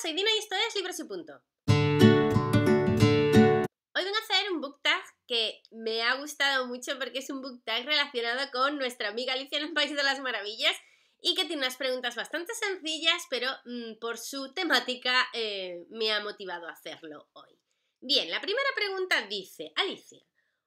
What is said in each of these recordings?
soy Dina y esto es Libros y Punto. Hoy vengo a hacer un book tag que me ha gustado mucho porque es un book tag relacionado con nuestra amiga Alicia en el País de las Maravillas y que tiene unas preguntas bastante sencillas, pero mm, por su temática eh, me ha motivado a hacerlo hoy. Bien, la primera pregunta dice, Alicia,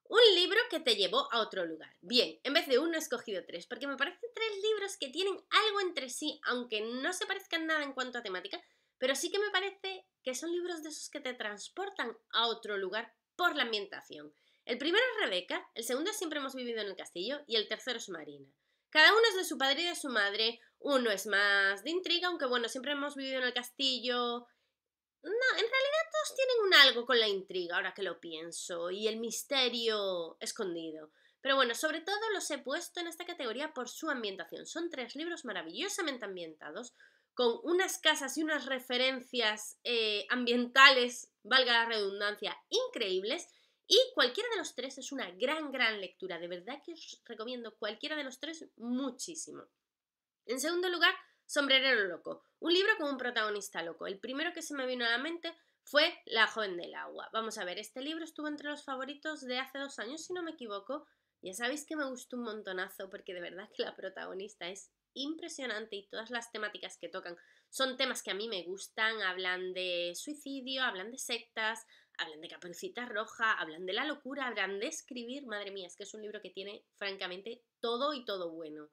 un libro que te llevó a otro lugar. Bien, en vez de uno he escogido tres, porque me parecen tres libros que tienen algo entre sí, aunque no se parezcan nada en cuanto a temática, pero sí que me parece que son libros de esos que te transportan a otro lugar por la ambientación. El primero es Rebeca, el segundo es Siempre hemos vivido en el castillo y el tercero es Marina. Cada uno es de su padre y de su madre, uno es más de intriga, aunque bueno, siempre hemos vivido en el castillo. No, en realidad todos tienen un algo con la intriga, ahora que lo pienso, y el misterio escondido. Pero bueno, sobre todo los he puesto en esta categoría por su ambientación. Son tres libros maravillosamente ambientados, con unas casas y unas referencias eh, ambientales, valga la redundancia, increíbles. Y cualquiera de los tres es una gran, gran lectura. De verdad que os recomiendo cualquiera de los tres muchísimo. En segundo lugar, Sombrerero Loco, un libro con un protagonista loco. El primero que se me vino a la mente fue La joven del agua. Vamos a ver, este libro estuvo entre los favoritos de hace dos años, si no me equivoco. Ya sabéis que me gustó un montonazo porque de verdad que la protagonista es impresionante y todas las temáticas que tocan son temas que a mí me gustan, hablan de suicidio, hablan de sectas, hablan de caperucita roja, hablan de la locura, hablan de escribir, madre mía, es que es un libro que tiene francamente todo y todo bueno.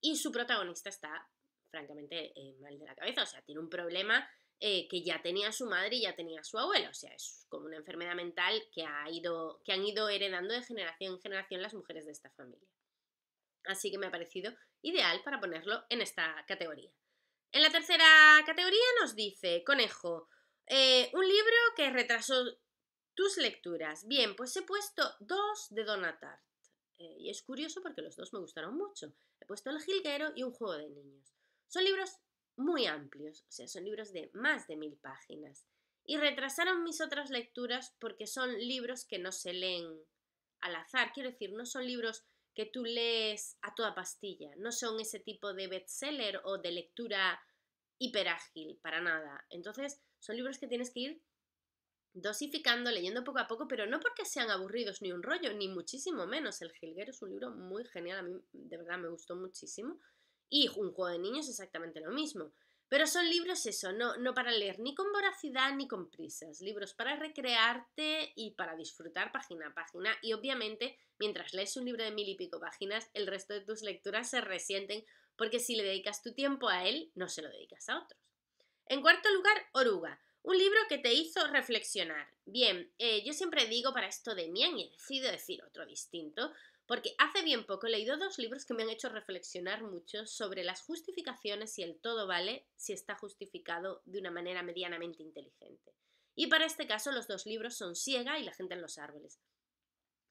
Y su protagonista está francamente eh, mal de la cabeza, o sea, tiene un problema eh, que ya tenía su madre y ya tenía su abuela. O sea, es como una enfermedad mental que, ha ido, que han ido heredando de generación en generación las mujeres de esta familia. Así que me ha parecido ideal para ponerlo en esta categoría. En la tercera categoría nos dice, conejo, eh, un libro que retrasó tus lecturas. Bien, pues he puesto dos de Donatart. Eh, y es curioso porque los dos me gustaron mucho. He puesto El Jilguero y Un Juego de Niños. Son libros muy amplios, o sea, son libros de más de mil páginas. Y retrasaron mis otras lecturas porque son libros que no se leen al azar. Quiero decir, no son libros que tú lees a toda pastilla. No son ese tipo de bestseller o de lectura hiperágil, para nada. Entonces, son libros que tienes que ir dosificando, leyendo poco a poco, pero no porque sean aburridos ni un rollo, ni muchísimo menos. El Gilguero es un libro muy genial, a mí de verdad me gustó muchísimo. Y un juego de niños es exactamente lo mismo. Pero son libros eso, no, no para leer ni con voracidad ni con prisas. Libros para recrearte y para disfrutar página a página. Y obviamente, mientras lees un libro de mil y pico páginas, el resto de tus lecturas se resienten porque si le dedicas tu tiempo a él, no se lo dedicas a otros. En cuarto lugar, Oruga. Un libro que te hizo reflexionar. Bien, eh, yo siempre digo para esto de mí, y he decidido decir otro distinto, porque hace bien poco he leído dos libros que me han hecho reflexionar mucho sobre las justificaciones y el todo vale si está justificado de una manera medianamente inteligente. Y para este caso los dos libros son Ciega y La gente en los árboles.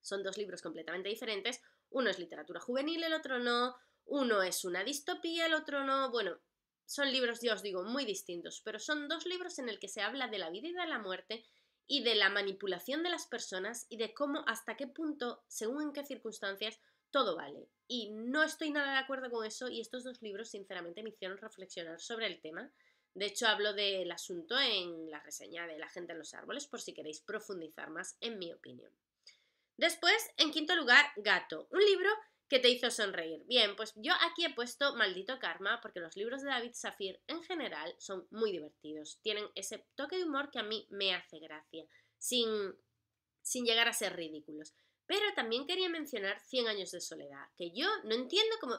Son dos libros completamente diferentes, uno es literatura juvenil, el otro no, uno es una distopía, el otro no, bueno, son libros, yo os digo, muy distintos, pero son dos libros en el que se habla de la vida y de la muerte y de la manipulación de las personas y de cómo, hasta qué punto, según en qué circunstancias, todo vale. Y no estoy nada de acuerdo con eso y estos dos libros, sinceramente, me hicieron reflexionar sobre el tema. De hecho, hablo del asunto en la reseña de La gente en los árboles, por si queréis profundizar más en mi opinión. Después, en quinto lugar, Gato, un libro que te hizo sonreír. Bien, pues yo aquí he puesto Maldito Karma porque los libros de David Safir en general son muy divertidos, tienen ese toque de humor que a mí me hace gracia, sin, sin llegar a ser ridículos. Pero también quería mencionar Cien años de soledad, que yo no entiendo cómo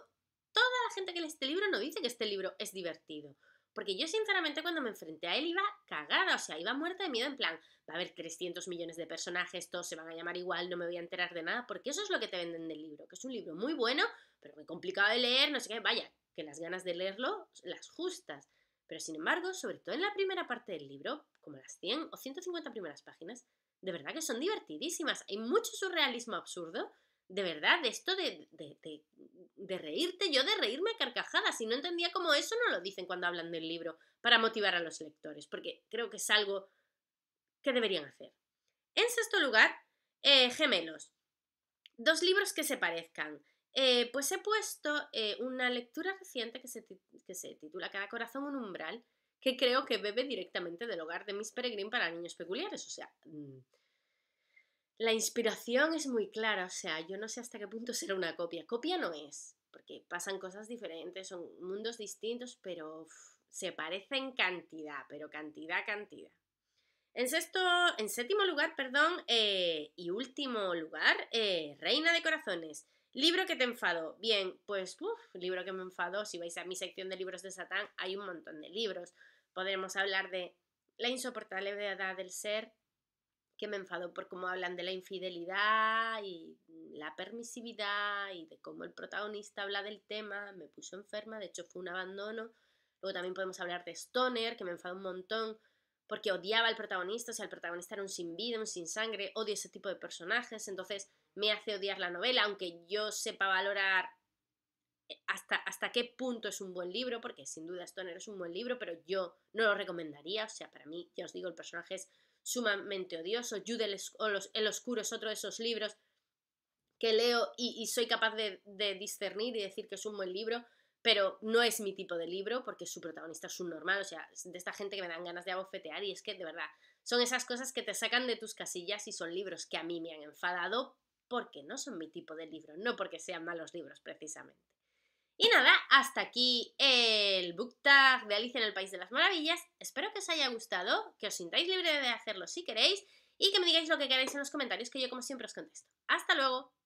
toda la gente que lee este libro no dice que este libro es divertido. Porque yo, sinceramente, cuando me enfrenté a él iba cagada, o sea, iba muerta de miedo en plan, va a haber 300 millones de personajes, todos se van a llamar igual, no me voy a enterar de nada, porque eso es lo que te venden del libro, que es un libro muy bueno, pero muy complicado de leer, no sé qué, vaya, que las ganas de leerlo, las justas. Pero sin embargo, sobre todo en la primera parte del libro, como las 100 o 150 primeras páginas, de verdad que son divertidísimas. Hay mucho surrealismo absurdo, de verdad, de esto de, reírte, yo de reírme a carcajadas, y no entendía cómo eso no lo dicen cuando hablan del libro para motivar a los lectores, porque creo que es algo que deberían hacer. En sexto lugar, eh, gemelos. Dos libros que se parezcan. Eh, pues he puesto eh, una lectura reciente que se, que se titula Cada corazón un umbral, que creo que bebe directamente del hogar de Miss Peregrine para niños peculiares, o sea, mm, la inspiración es muy clara, o sea, yo no sé hasta qué punto será una copia. Copia no es, porque pasan cosas diferentes, son mundos distintos, pero se parecen cantidad, pero cantidad, cantidad. En sexto, en séptimo lugar, perdón, eh, y último lugar, eh, Reina de Corazones. Libro que te enfadó. Bien, pues, uff, libro que me enfadó. Si vais a mi sección de libros de Satán, hay un montón de libros. Podremos hablar de La insoportable edad del ser, que me enfadó por cómo hablan de la infidelidad y la permisividad y de cómo el protagonista habla del tema, me puso enferma, de hecho fue un abandono. Luego también podemos hablar de Stoner, que me enfadó un montón porque odiaba al protagonista, o sea, el protagonista era un sin vida, un sin sangre, odio ese tipo de personajes, entonces me hace odiar la novela, aunque yo sepa valorar eh, hasta, hasta qué punto es un buen libro, porque sin duda Stoner es un buen libro, pero yo no lo recomendaría, o sea, para mí, ya os digo, el personaje es sumamente odioso. Jude el, Oscuro es otro de esos libros que leo y, soy capaz de, discernir y decir que es un buen libro, pero no es mi tipo de libro porque su protagonista es un normal, o sea, de esta gente que me dan ganas de abofetear y es que de verdad son esas cosas que te sacan de tus casillas y son libros que a mí me han enfadado porque no son mi tipo de libro, no porque sean malos libros precisamente. Y nada, hasta aquí el book tag de Alicia en el País de las Maravillas. Espero que os haya gustado, que os sintáis libre de hacerlo si queréis y que me digáis lo que queráis en los comentarios, que yo como siempre os contesto. ¡Hasta luego!